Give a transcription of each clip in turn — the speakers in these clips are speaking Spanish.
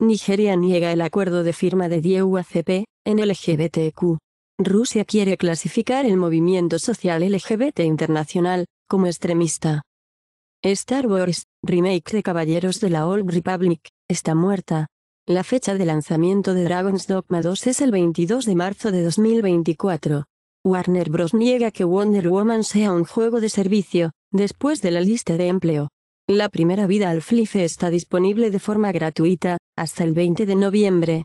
Nigeria niega el acuerdo de firma de Dieu ACP en LGBTQ. Rusia quiere clasificar el movimiento social LGBT internacional, como extremista. Star Wars, remake de Caballeros de la Old Republic, está muerta. La fecha de lanzamiento de Dragon's Dogma 2 es el 22 de marzo de 2024. Warner Bros. niega que Wonder Woman sea un juego de servicio, después de la lista de empleo. La primera vida al Flife está disponible de forma gratuita, hasta el 20 de noviembre.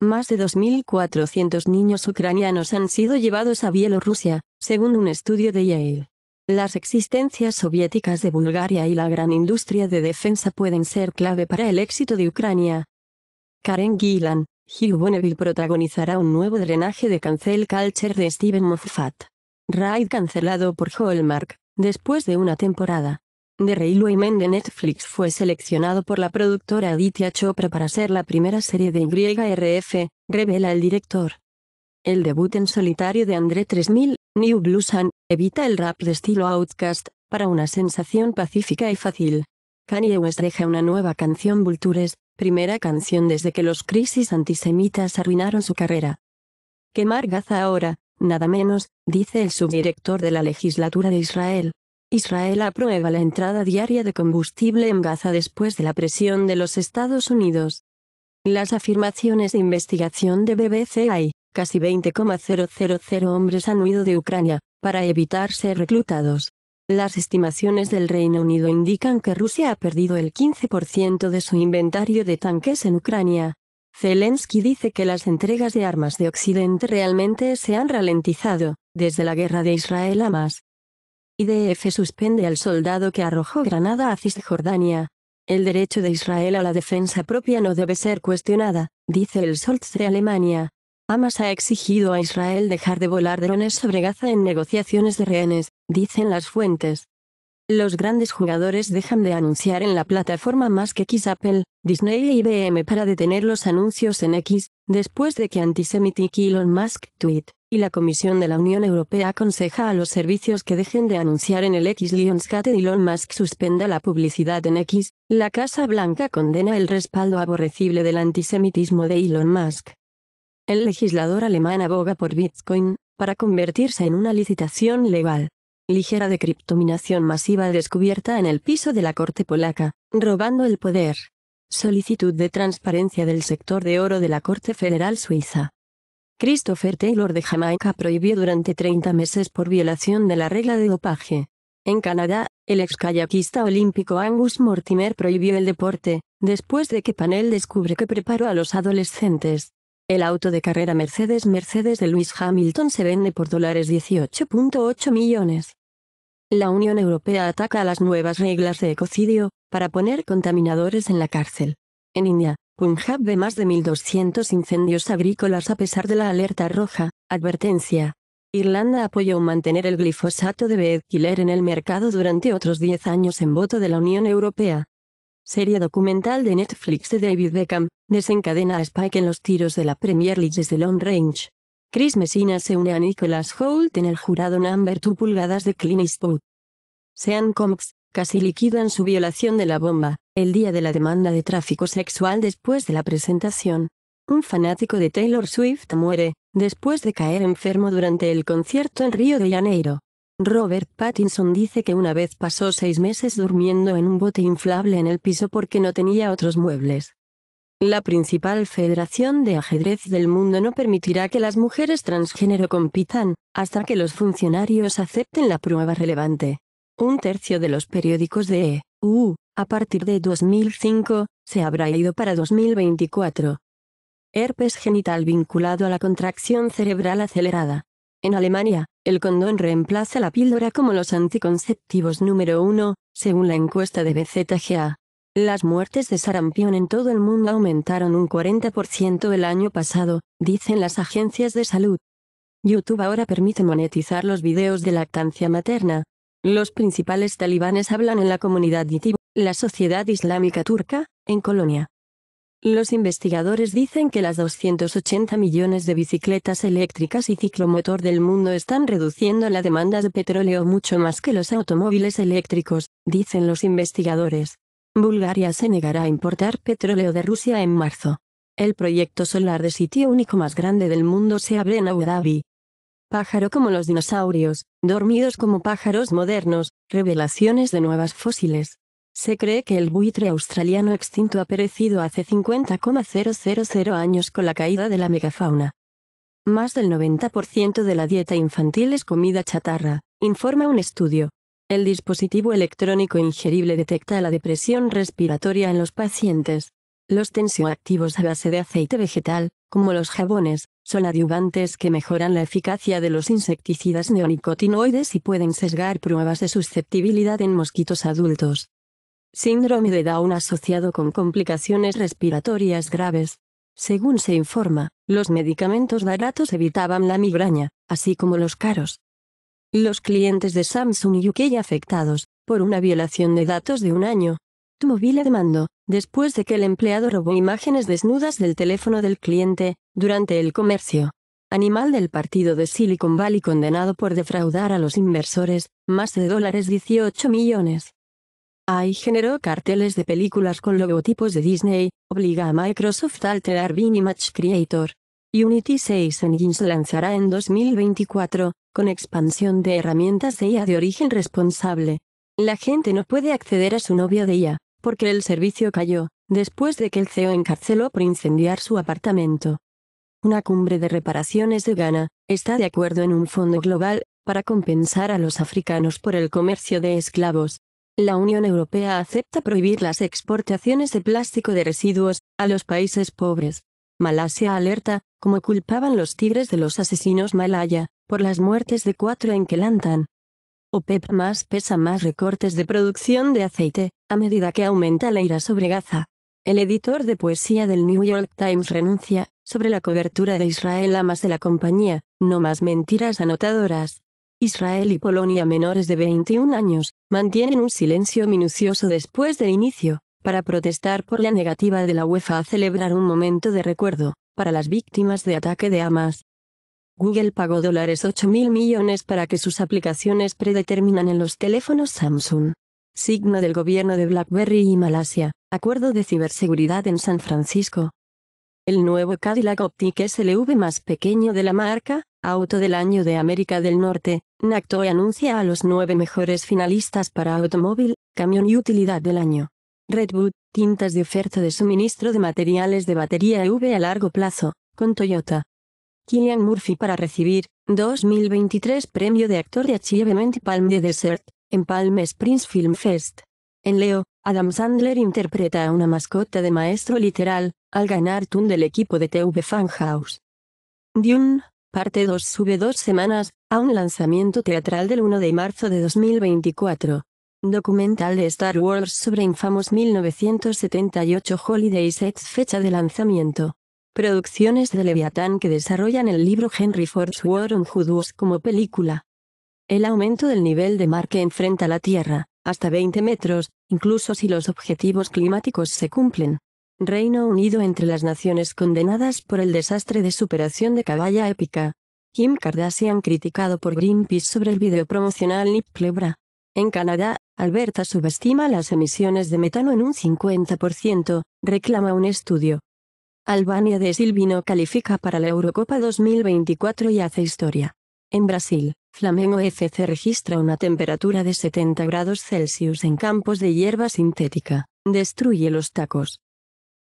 Más de 2.400 niños ucranianos han sido llevados a Bielorrusia, según un estudio de Yale. Las existencias soviéticas de Bulgaria y la gran industria de defensa pueden ser clave para el éxito de Ucrania. Karen Gillan, Hugh Bonneville protagonizará un nuevo drenaje de cancel culture de Steven Moffat. Raid cancelado por Hallmark, después de una temporada de Rey Men de Netflix fue seleccionado por la productora Aditya Chopra para ser la primera serie de YRF, revela el director. El debut en solitario de André 3000, New Blue evita el rap de estilo Outcast, para una sensación pacífica y fácil. Kanye West deja una nueva canción Vultures, primera canción desde que los crisis antisemitas arruinaron su carrera. Quemar Gaza ahora, nada menos, dice el subdirector de la legislatura de Israel, Israel aprueba la entrada diaria de combustible en Gaza después de la presión de los Estados Unidos. Las afirmaciones de investigación de BBC hay, casi 20,000 hombres han huido de Ucrania, para evitar ser reclutados. Las estimaciones del Reino Unido indican que Rusia ha perdido el 15% de su inventario de tanques en Ucrania. Zelensky dice que las entregas de armas de Occidente realmente se han ralentizado, desde la guerra de Israel a más. IDF suspende al soldado que arrojó Granada a Cisjordania. El derecho de Israel a la defensa propia no debe ser cuestionada, dice el Solz de Alemania. Hamas ha exigido a Israel dejar de volar drones sobre Gaza en negociaciones de rehenes, dicen las fuentes los grandes jugadores dejan de anunciar en la plataforma más que X Apple, Disney e IBM para detener los anuncios en X, después de que Antisemitic Elon Musk tweet, y la Comisión de la Unión Europea aconseja a los servicios que dejen de anunciar en el X Scott y Elon Musk suspenda la publicidad en X, la Casa Blanca condena el respaldo aborrecible del antisemitismo de Elon Musk. El legislador alemán aboga por Bitcoin, para convertirse en una licitación legal ligera de criptominación masiva descubierta en el piso de la corte polaca, robando el poder. Solicitud de transparencia del sector de oro de la Corte Federal Suiza. Christopher Taylor de Jamaica prohibió durante 30 meses por violación de la regla de dopaje. En Canadá, el ex kayakista olímpico Angus Mortimer prohibió el deporte, después de que Panel descubre que preparó a los adolescentes. El auto de carrera Mercedes Mercedes de Lewis Hamilton se vende por dólares 18.8 millones. La Unión Europea ataca a las nuevas reglas de ecocidio, para poner contaminadores en la cárcel. En India, Punjab ve más de 1.200 incendios agrícolas a pesar de la alerta roja, advertencia. Irlanda apoyó mantener el glifosato de Bedkiller en el mercado durante otros 10 años en voto de la Unión Europea. Serie documental de Netflix de David Beckham, desencadena a Spike en los tiros de la Premier League de long range. Chris Messina se une a Nicholas Holt en el jurado number 2 pulgadas de Clint Eastwood. Sean Combs, casi liquidan su violación de la bomba, el día de la demanda de tráfico sexual después de la presentación. Un fanático de Taylor Swift muere, después de caer enfermo durante el concierto en Río de Janeiro. Robert Pattinson dice que una vez pasó seis meses durmiendo en un bote inflable en el piso porque no tenía otros muebles. La principal federación de ajedrez del mundo no permitirá que las mujeres transgénero compitan, hasta que los funcionarios acepten la prueba relevante. Un tercio de los periódicos de EU, a partir de 2005, se habrá ido para 2024. Herpes genital vinculado a la contracción cerebral acelerada. En Alemania, el condón reemplaza la píldora como los anticonceptivos número uno, según la encuesta de BZGA. Las muertes de sarampión en todo el mundo aumentaron un 40% el año pasado, dicen las agencias de salud. YouTube ahora permite monetizar los videos de lactancia materna. Los principales talibanes hablan en la comunidad YITIB, la sociedad islámica turca, en Colonia. Los investigadores dicen que las 280 millones de bicicletas eléctricas y ciclomotor del mundo están reduciendo la demanda de petróleo mucho más que los automóviles eléctricos, dicen los investigadores. Bulgaria se negará a importar petróleo de Rusia en marzo. El proyecto solar de sitio único más grande del mundo se abre en Abu Dhabi. Pájaro como los dinosaurios, dormidos como pájaros modernos, revelaciones de nuevas fósiles. Se cree que el buitre australiano extinto ha perecido hace 50,000 años con la caída de la megafauna. Más del 90% de la dieta infantil es comida chatarra, informa un estudio. El dispositivo electrónico ingerible detecta la depresión respiratoria en los pacientes. Los tensioactivos a base de aceite vegetal, como los jabones, son adyuvantes que mejoran la eficacia de los insecticidas neonicotinoides y pueden sesgar pruebas de susceptibilidad en mosquitos adultos. Síndrome de Down asociado con complicaciones respiratorias graves. Según se informa, los medicamentos baratos evitaban la migraña, así como los caros, los clientes de Samsung y UK afectados, por una violación de datos de un año. T-Mobile mando, después de que el empleado robó imágenes desnudas del teléfono del cliente, durante el comercio. Animal del partido de Silicon Valley condenado por defraudar a los inversores, más de dólares 18 millones. AI generó carteles de películas con logotipos de Disney, obliga a Microsoft a alterar Bing Match Creator. Unity 6 Engines lanzará en 2024, con expansión de herramientas de IA de origen responsable. La gente no puede acceder a su novio de IA, porque el servicio cayó, después de que el CEO encarceló por incendiar su apartamento. Una cumbre de reparaciones de Ghana, está de acuerdo en un fondo global, para compensar a los africanos por el comercio de esclavos. La Unión Europea acepta prohibir las exportaciones de plástico de residuos, a los países pobres. Malasia alerta, como culpaban los tigres de los asesinos malaya, por las muertes de cuatro en Kelantan. OPEP más pesa más recortes de producción de aceite, a medida que aumenta la ira sobre Gaza. El editor de poesía del New York Times renuncia, sobre la cobertura de Israel a más de la compañía, no más mentiras anotadoras. Israel y Polonia menores de 21 años, mantienen un silencio minucioso después del inicio, para protestar por la negativa de la UEFA a celebrar un momento de recuerdo, para las víctimas de ataque de Hamas. Google pagó dólares 8 mil millones para que sus aplicaciones predeterminan en los teléfonos Samsung. Signo del gobierno de BlackBerry y Malasia, acuerdo de ciberseguridad en San Francisco. El nuevo Cadillac Optic SLV más pequeño de la marca, Auto del Año de América del Norte, y anuncia a los nueve mejores finalistas para automóvil, camión y utilidad del año. Redwood, tintas de oferta de suministro de materiales de batería EV a largo plazo, con Toyota. Killian Murphy para recibir 2023 Premio de Actor de Achievement Palm de Desert, en Palm Springs Film Fest. En Leo, Adam Sandler interpreta a una mascota de maestro literal, al ganar Toon del equipo de TV House. Dune, parte 2 sube dos semanas, a un lanzamiento teatral del 1 de marzo de 2024. Documental de Star Wars sobre infamos 1978 Holiday Sets fecha de lanzamiento producciones de Leviatán que desarrollan el libro Henry Ford's War on Judas como película. El aumento del nivel de mar que enfrenta la Tierra, hasta 20 metros, incluso si los objetivos climáticos se cumplen. Reino Unido entre las naciones condenadas por el desastre de superación de caballa épica. Kim Kardashian criticado por Greenpeace sobre el video promocional Nip Plebra. En Canadá, Alberta subestima las emisiones de metano en un 50%, reclama un estudio. Albania de Silvino califica para la Eurocopa 2024 y hace historia. En Brasil, Flamengo FC registra una temperatura de 70 grados Celsius en campos de hierba sintética, destruye los tacos.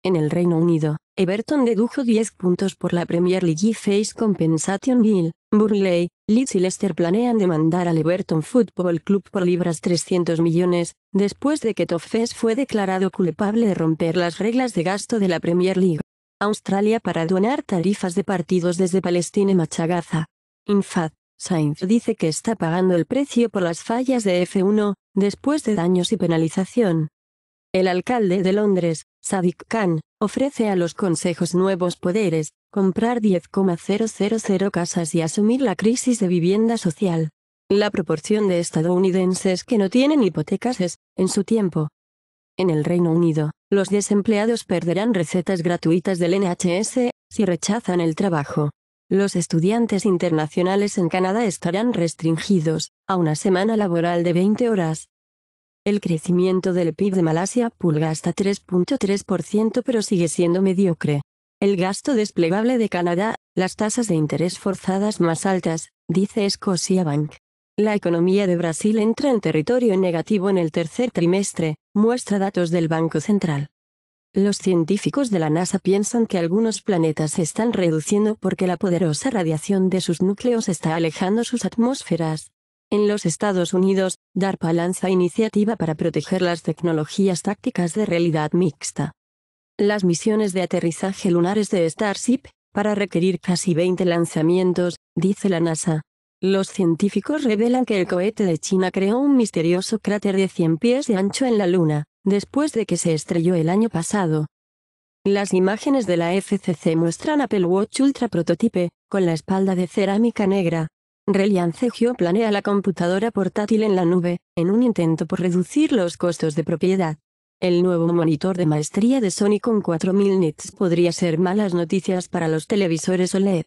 En el Reino Unido, Everton dedujo 10 puntos por la Premier League y Face Compensation Bill, Burley, Leeds y Leicester planean demandar al Everton Football Club por libras 300 millones, después de que Toffes fue declarado culpable de romper las reglas de gasto de la Premier League. Australia para donar tarifas de partidos desde Palestina y Machagaza. Infad, Sainz dice que está pagando el precio por las fallas de F1, después de daños y penalización. El alcalde de Londres, Sadiq Khan, ofrece a los consejos nuevos poderes, comprar 10,000 casas y asumir la crisis de vivienda social. La proporción de estadounidenses que no tienen hipotecas es, en su tiempo, en el Reino Unido, los desempleados perderán recetas gratuitas del NHS, si rechazan el trabajo. Los estudiantes internacionales en Canadá estarán restringidos a una semana laboral de 20 horas. El crecimiento del PIB de Malasia pulga hasta 3.3% pero sigue siendo mediocre. El gasto desplegable de Canadá, las tasas de interés forzadas más altas, dice Scotiabank. La economía de Brasil entra en territorio negativo en el tercer trimestre, muestra datos del Banco Central. Los científicos de la NASA piensan que algunos planetas se están reduciendo porque la poderosa radiación de sus núcleos está alejando sus atmósferas. En los Estados Unidos, DARPA lanza iniciativa para proteger las tecnologías tácticas de realidad mixta. Las misiones de aterrizaje lunares de Starship, para requerir casi 20 lanzamientos, dice la NASA, los científicos revelan que el cohete de China creó un misterioso cráter de 100 pies de ancho en la Luna, después de que se estrelló el año pasado. Las imágenes de la FCC muestran Apple Watch Ultra prototipo con la espalda de cerámica negra. Reliance Geo planea la computadora portátil en la nube, en un intento por reducir los costos de propiedad. El nuevo monitor de maestría de Sony con 4000 nits podría ser malas noticias para los televisores OLED.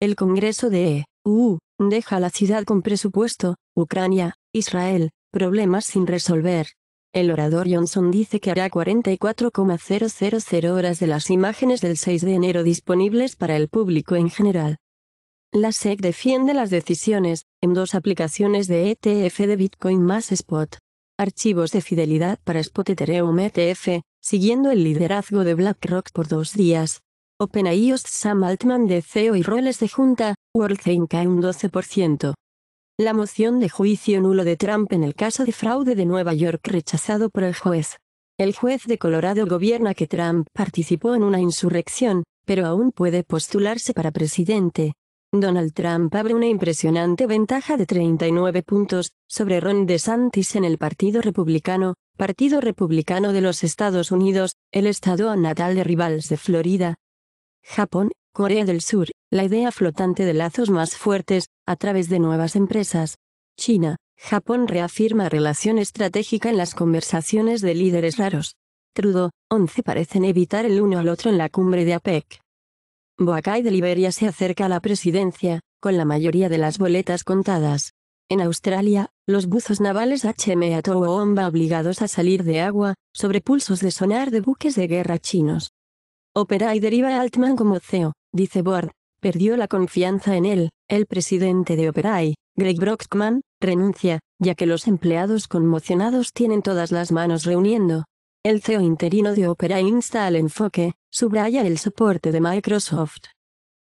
El Congreso de EU Deja la ciudad con presupuesto, Ucrania, Israel, problemas sin resolver. El orador Johnson dice que hará 44,000 horas de las imágenes del 6 de enero disponibles para el público en general. La SEC defiende las decisiones, en dos aplicaciones de ETF de Bitcoin más Spot. Archivos de fidelidad para Spot Ethereum ETF, siguiendo el liderazgo de BlackRock por dos días, OpenAIOS Sam Altman de CEO y roles de junta, cae un 12%. La moción de juicio nulo de Trump en el caso de fraude de Nueva York rechazado por el juez. El juez de Colorado gobierna que Trump participó en una insurrección, pero aún puede postularse para presidente. Donald Trump abre una impresionante ventaja de 39 puntos sobre Ron DeSantis en el Partido Republicano, Partido Republicano de los Estados Unidos, el estado natal de rivales de Florida, Japón, Corea del Sur, la idea flotante de lazos más fuertes, a través de nuevas empresas. China, Japón reafirma relación estratégica en las conversaciones de líderes raros. Trudeau, 11 parecen evitar el uno al otro en la cumbre de APEC. Boacay de Liberia se acerca a la presidencia, con la mayoría de las boletas contadas. En Australia, los buzos navales HM va obligados a salir de agua, sobre pulsos de sonar de buques de guerra chinos. Operai deriva a Altman como CEO, dice Board. Perdió la confianza en él, el presidente de Operai, Greg Brockman, renuncia, ya que los empleados conmocionados tienen todas las manos reuniendo. El CEO interino de Operai insta al enfoque, subraya el soporte de Microsoft.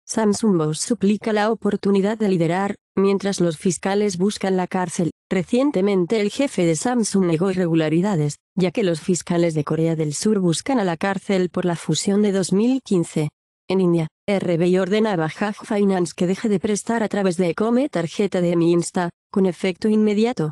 Samsung Boss suplica la oportunidad de liderar, Mientras los fiscales buscan la cárcel, recientemente el jefe de Samsung negó irregularidades, ya que los fiscales de Corea del Sur buscan a la cárcel por la fusión de 2015. En India, RBI ordena a Finance que deje de prestar a través de Ecome tarjeta de Mi Insta, con efecto inmediato.